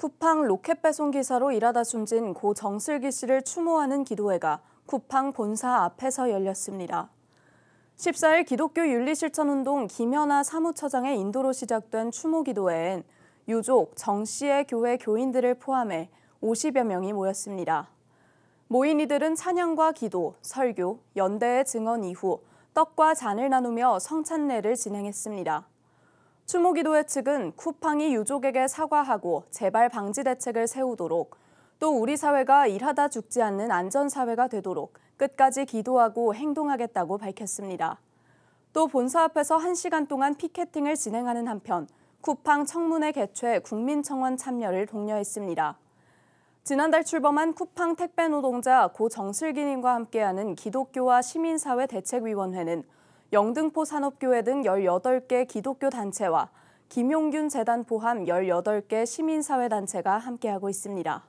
쿠팡 로켓 배송 기사로 일하다 숨진 고 정슬기 씨를 추모하는 기도회가 쿠팡 본사 앞에서 열렸습니다. 14일 기독교 윤리실천운동 김현아 사무처장의 인도로 시작된 추모 기도회엔 유족 정 씨의 교회 교인들을 포함해 50여 명이 모였습니다. 모인 이들은 찬양과 기도, 설교, 연대의 증언 이후 떡과 잔을 나누며 성찬례를 진행했습니다. 추모기도회 측은 쿠팡이 유족에게 사과하고 재발 방지 대책을 세우도록 또 우리 사회가 일하다 죽지 않는 안전사회가 되도록 끝까지 기도하고 행동하겠다고 밝혔습니다. 또 본사 앞에서 1시간 동안 피켓팅을 진행하는 한편 쿠팡 청문회 개최 국민청원 참여를 독려했습니다. 지난달 출범한 쿠팡 택배 노동자 고 정슬기님과 함께하는 기독교와 시민사회 대책위원회는 영등포 산업교회 등 18개 기독교 단체와 김용균 재단 포함 18개 시민사회 단체가 함께하고 있습니다.